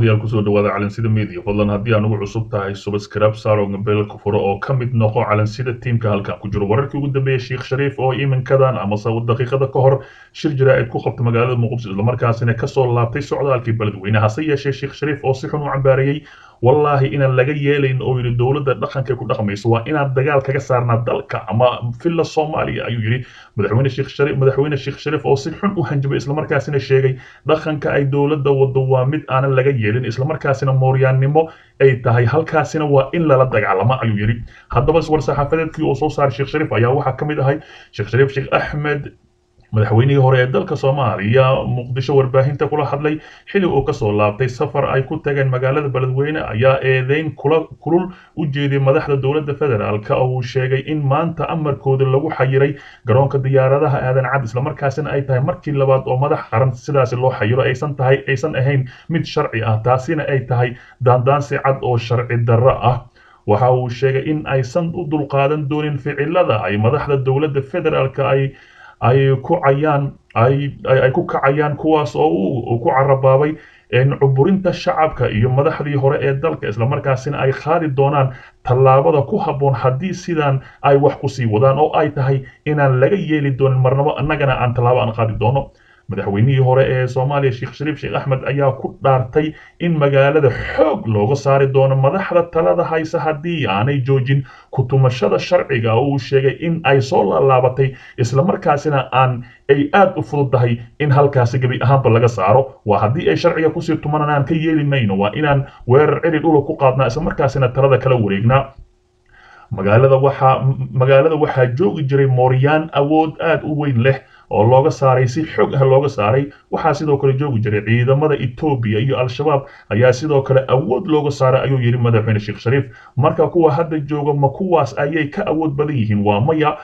odayaal kusoo dhawaada calansida media fadlan haddii anugu cusub tahay subaskrab saar oo gambeelka furo oo ka mid noqo calansida tiimka halkan ku jiro wararkii ugu dambeeyey sheekh shariif oo iminkadan amase daqiiqada ka hor shir jaraa'id ku qabta magaalada muqdisho islamarkaasina kasoo laabtay socdaalkii beledweynaha hase yeeshee sheekh shariif oo si xun u cambaarayey wallaahi inaan laga yeelayn oo yidhi dowladda dhaqankay ku dhaqmayso waa inaan dagaal kaga saarnaa dalka ama filla soomaaliya ayuu yidhi madaxweyne sheekh sharif madaxweyne sheekh sharif oo si xun u hanjabay islamarkaasina sheegay dhaqanka ay dowladda waddo waa mid aanan laga yeelin islamarkaasina mooryaannimo ay tahay halkaasina waa in lala dagaalama ayuu yidhi haddaba iswar saxaafadeedkii oo soo saaray sheekh sharif ayaa waxaa ka mid ahay sheekh sharif sheekh axmed madaxweynihii hore ee dalka soomaaliya muqdisho warbaahinta kula hadlay xili uu kasoo laabtay safar ay ku tageen magaalada beledweyne ayaa eedeyn kulul u jeediyay madaxda dowladda federaalka oo uu sheegay in maanta amarkooda lagu xayiray garoonka diyaaradaha aadan cad islamarkaasina ay tahay markii labaad oo madax qaran sidaasi loo xayiro aysan tahay aysan ahayn mid sharci ah taasina ay tahay daandaansi cad oo sharci darro ah waxa uu sheegay in aysan u dulqaadan doonin ficilada ay madaxda dowladda federaalk ay ay ku cayaan ay ku kacayaan kuwaas oo ku carabaabay cuburinta shacabka iyo madaxdii hore ee dalka islamarkaasina ay qaadi doonaan tallaabada ku habboon haddii sidaan ay wax ku sii wadaan oo ay tahay inaan laga yeeli doonin marnabo annagana aan tallaabo aan qaadi doono madaxweynihii hore ee soomaaliya sheekh shariif sheekh axmed ayaa ku dhaartay in magaalada xoog looga saari doono madaxda talada haysa haddii aanay joojin ku tumashada sharciga oo uu sheegay in ay soo laalaabatay islamarkaasina aan ay aad u fududahay in halkaasi gebi ahaanba laga saaro waa haddii ay sharciga kusii tumanan aan ka yeeli mayno waa inaan weerar celil ula ku qaadnaa islamarkaasina talada kala wareegnaa magaalada waxaa magaalada waxaa joogi jiray mooryaan awood aad u weyn leh oo looga saaray si xoog ah looga saaray waxaa sidoo kale joogi jiray ciidamada etoobiya iyo al-shabaab ayaa sidoo kale awood looga saaray ayuu yidhi madaxweyne sheekh shariif marka kuwa hadda jooga ma kuwaas ayay ka awood badan yihiin waa maya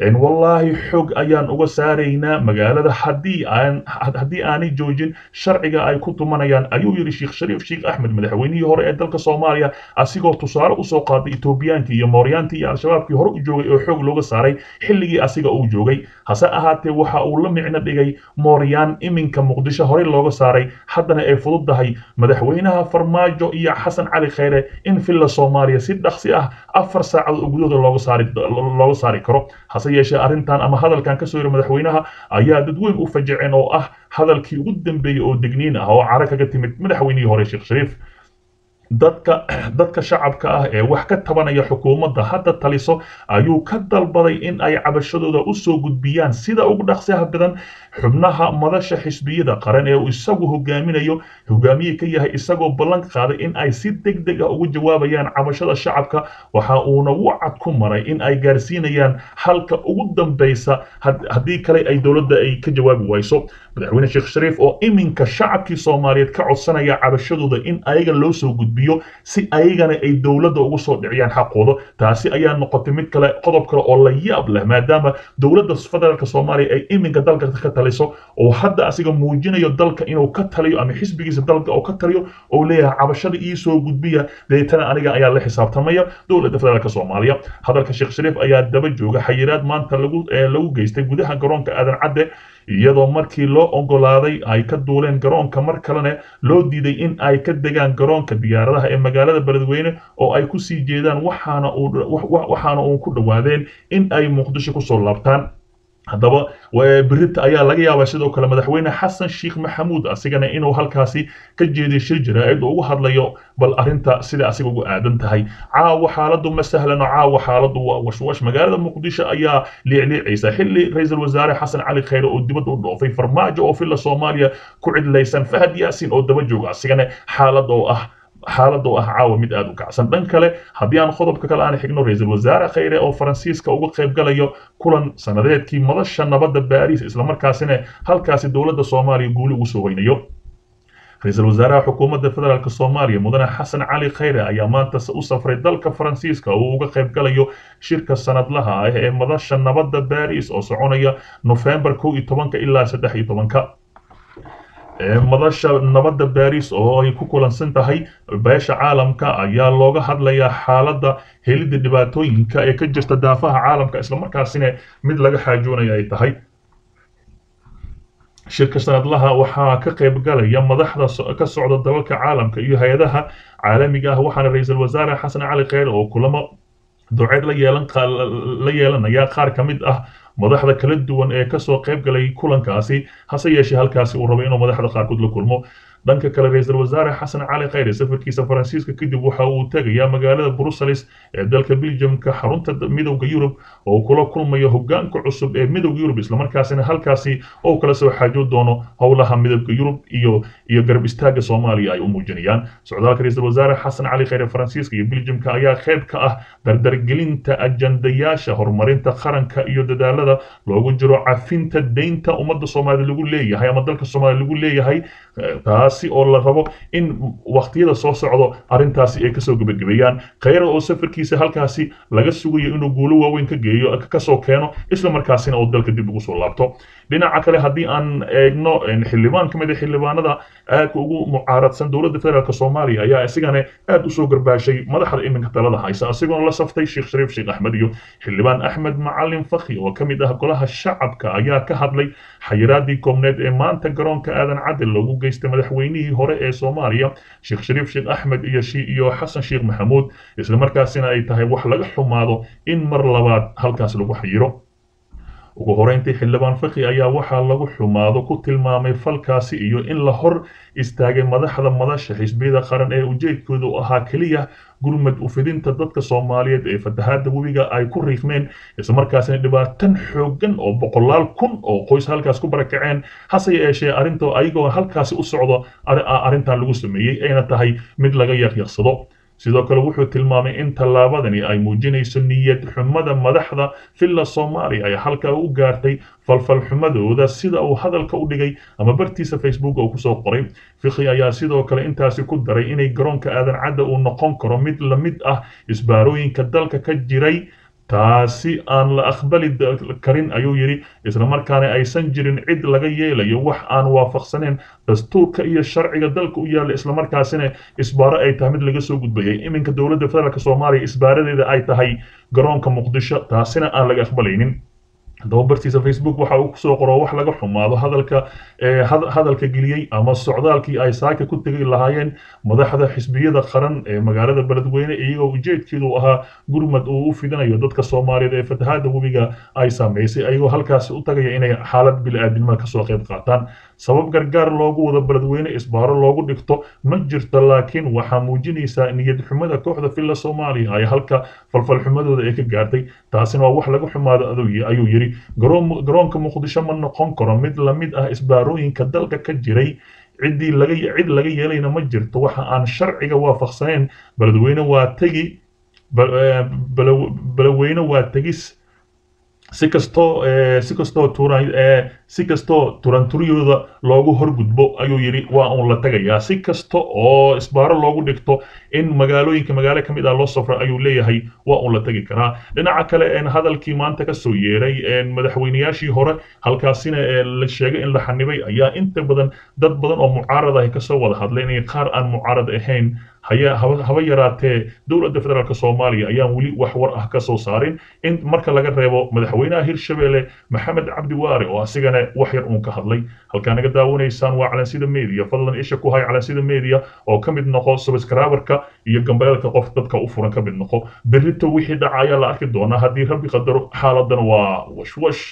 wallaahi xog ayaan uga saaraynaa magaalada haddii aan haddii aanay joojin sharciga ay ku tumanayaan ayuu yidhi sheekh shariif sheekh axmed madaxweynihii hore ee dalka soomaaliya asigoo tusaale usoo qaaday etoobiyaankii iyo mooryaantii iyo al-shabaabkii hore u joogay oo xoog looga saaray xilligii asiga uu joogay hase ahaatee waxa uu la micno dhigay mooryaan iminka muqdisho horey looga saaray haddana ay fudud tahay madaxweynaha farmaajo iyo xasan cali kheyre in filla soomaaliya si dhaqsi ah afar saacadood oo gudahooda looga saari karo hase yeeshee arrintan ama hadalkan ka soo yiri madaxweynaha ayaa dad weyn u fajaceen oo ah hadalkii ugu dambeeyey oo degniin ah oo cara kaga timid madaxweynihii hore sheekh shariif dadka dadka shacabka ah ee wax ka tabanaya xukuumadda hadda taliso ayuu ka dalbaday in ay cabashadooda u soo gudbiyaan sida ugu dhaqsaha badan xubnaha madasha xisbiyada qaran ee uu isagu hogaaminayo hogaamiye ka yahay isagoo ballan qaaday in ay si deg deg ah ugu jawaabayaan cabashada shacabka waxa uuna wacad ku maray in ay gaarsiinayaan halka ugu dambaysa haddii kale ay dowladda ay ka jawaabi wayso madaxweyne sheekh shariif oo iminka shacabkii soomaaliyeed ka codsanaya cabashadooda in ayaga loo soo gudbiyo si ayagana ay dowladda ugu soo dhiciyaan xaqooda taasi ayaa noqotay mid kale qodob kale oo la yaab leh maadaama dowladda federaalk soomaaliya ay iminka dalka ka taliso oo hadda asiga muujinayo dalka inuu ka taliyo ama xisbigiisa dalka oo ka taliyo oo leeyahay cabashada ii soo gudbiya deetana aniga ayaa la xisaabtamaya dowladda federaalk soomaaliya hadalka sheekh shariif ayaa daba jooga xayiraad maanta lagu eh, lagu geystay gudaha garoonka aadan cadde iyadoo markii loo ogolaaday ay ka duuleen garoonka mar kalena loo diiday in ay ka degaan garoonka diyaaradaha ee magaalada beledweyne oo ay ku sii jeedaan waxaana uu ku dhawaadeen in ay muqdisho kusoo laabtaan haddaba berita ayaa laga yaabaa sidoo kale madaxweyne xasan sheikh maxamuud asigana inuu halkaasi ka jeedishir jaraa'id ugu hadlayo bal arrinta sida asiga ugu aadan tahay caawa xaaladdu ma sahlano caawa xaaladdu waa washwash magaalada muqdisho ayaa liicliicaysa xilli ra-iisul wasaare xasan cali khayre oo dibad u dhoofay farmaajo oo filla soomaaliya ku cidlaysan fahad yaasin oo daba jooga asigana xaalad oo ah xaalad oo ah caawa mid aad u kacsan dhan kale haddii aan qodobka kale aan xigno ra-iisul wasaare khayre oo faransiiska uga qaybgalayo kulan sanadeedkii madasha nabadda baariis islamarkaasina halkaasi dowladda soomaaliya guuli ugu soo weynayo ra-iisul wasaaraha xukuumadda federaalk soomaaliya mudane xasan cali khayre ayaa maanta u safray dalka faransiiska oo uga qaybgalayo shirka sanadlaha ah ee madasha nabadda baariis oo soconaya nofembar kow iyo tobanka ilaa saddex iyo tobanka madasha nabadda baris oo ay ku kulansan tahay beesha caalamka ayaa looga hadlayaa xaaladda helidda dhibaatooyinka ee ka jirta daafaha caalamka islamarkaasina mid laga xaajoonaya ay tahay shirka sanadlaha waxaa ka qaybgalaya madaxda ka socda dalalka caalamka iyo hay-adaha caalamiga ah waxaana ra-iisul wasaare xasan cali kheyre oo kulamo duceed la yeelan la yeelanaya qaar ka mid ah madaxda kala duwan ee kasoo qayb galay kulankaasi hase yeeshee halkaasi uu rabo inuu madaxda qaarkood la kulmo dhanka kale ra-iisul wasaare xasan cali khayre safarkiisa faransiiska kadib waxa uu tegayaa magaalada brussels ee dalka belgiumka xarunta midowda yurub oo uu kula kulmayo hogaanka cusub ee midowda yurub islamarkaasina halkaasi oo kala soo xaajoon doono howlaha midowda yurub iyo iyo garab istaaga soomaaliya ay u muujinayaan socdaalka ra-iisul wasaare xasan cali khayre faransiiska iyo belgiumka ayaa qayb ka ah dardargelinta ajandayaasha horumarinta qaranka iyo dadaalada loogu jiro cafinta deynta ummadda soomaaliya lagu leeyahay ama dalka soomaaliya lagu leeyahay taas taasi oo la rabo in wakhtiyada soo socdo arrintaasi ay kasoo gebagabeeyaan khayra oo safarkiisa halkaasi laga sugayo inuu guulo waaweyn ka geeyo kasoo keeno isla markaasina uu dalka dib ugu soo laabto dhinaca kale haddii aan eegno xildhibaan ka mid a ah xildhibaanada aadka ugu mucaaradsan dowladda federaalk soomaaliya ayaa isigana aad usoo garbaashay madaxda iminka talada haysa isagoona la saftay sheekh shariif sheekh axmed iyo xildhibaan axmed macalin fakhi oo ka mid ah golaha shacabka ayaa ka hadlay xayiraadii koobneed ee maanta garoonka aadan cadel logu geystay madaxweyne madaxweynihii hore ee soomaaliya sheekh shariif sheekh axmed iyo iyo xasan sheekh maxamuud isla markaasina ay tahay wax laga xumaado in mar labaad halkaas lagu xayiro ugu horeyntii xildhibaan faki ayaa waxaa lagu xumaado ku tilmaamay falkaasi iyo in la hor istaagay madaxda madasha xisbiyada qaran ee ujeedkoodu ahaa keliya gurmad u fidinta dadka soomaaliyeed ee fatahaadda webiga ay ku riiqmeen islamarkaasina dhibaatan xooggan oo boqolaal kun oo qoys halkaas ku barakaceen hase yeeshee arrinta ayagoo halkaasi u socdo arrintan lagu sameeyey ayna tahay mid laga yaqyaqsado sidoo kale wuxuu tilmaamay in tallaabadani ay muujinayso niyad xumada madaxda filla soomaaliya ee halkaa u gaartay falfalxumadooda sida uu hadalka u dhigay ama bartiisa facebook uu kusoo qoray fikhi ayaa sidoo kale intaasi ku daray inay garoonka aadan cadda uu noqon karo mid lamid ah isbaarooyinka dalka ka jiray taasi aan la aqbali karin ayuu yidhi isla markaana aysan jirin cid laga yeelayo wax aan waafaqsaneen dastuurka iyo sharciga dalka u yaalla isla markaasina isbaaro ay tahay mid laga soo gudbayay iminka dowladda federaalk soomaaliya isbaaradeeda ay tahay garoonka muqdisho taasina aan laga aqbalaynin bartiisa facebook waxa uu kusoo qoro wax laga xumaado hadalka hadalka geliyey ama socdaalkii ay saaka ku tegi lahaayeen madaxda xisbiyada qaran ee magaalada beledweyne iyagoo ujeedkeedu ahaa gurmad uu u fidanayo dadka soomaaliyeed ee fatahaada webiga ay saameysay ayagoo halkaasi u tagaya inay xaalad bili-aadnimada kasoo qayb qaataan sabab gargaar loogu wado beledweyne isbaaro loogu dhigto ma jirto laakiin waxaa muujinaysaa niyad xumada kooxda filla soomaaliya ay halka falfalxumadooda ay ka gaartay taasina waa wax laga xumaado ayuu yidhi garoonka muqdisho ma noqon karo mid la mid ah isbaarooyinka dalka ka jiray ciddii lacid laga yeelayna ma jirto waxa aan sharciga waafaqsanayn baladweyne waa tegi balaweyne eh, waa tegis si kastoo eh, si kastoo turan eh, si kastoo turanturyooda loogu horgudbo ayuu yidhi waa uun la tagayaa si kasta oo isbaaro loogu dhigto in magaalooyinka magaalo ka mid ah loo safra ayuu leeyahay waa uun la tegi karaa dhinaca kale hadalkii maanta kasoo yeeray madaxweyneyaashii hore halkaasina la sheegay in la xanibay ayaa inta badan dad badan oo mucaarad ahy kasoo wada hadlay inay qaar aan mucaarad ahayn hayaa haba yaraatee dowladda federaalk soomaaliya ayaan weli wax war ah kasoo saarin in marka laga reebo madaxweyne madaxweynaha hirshabelle maxamed cabdi waare oo asigana wax yar uun ka hadlay halkaa naga daawanaysaan waa calansida media fadlan isha ku hay calansida media oo ka mid noqo subscriberka iyo gambareelka qof dadka u furan ka mid noqo berrito wixii dhaca ayaa la arki doonaa haddii rabbi qadaro xaaladana waa washwash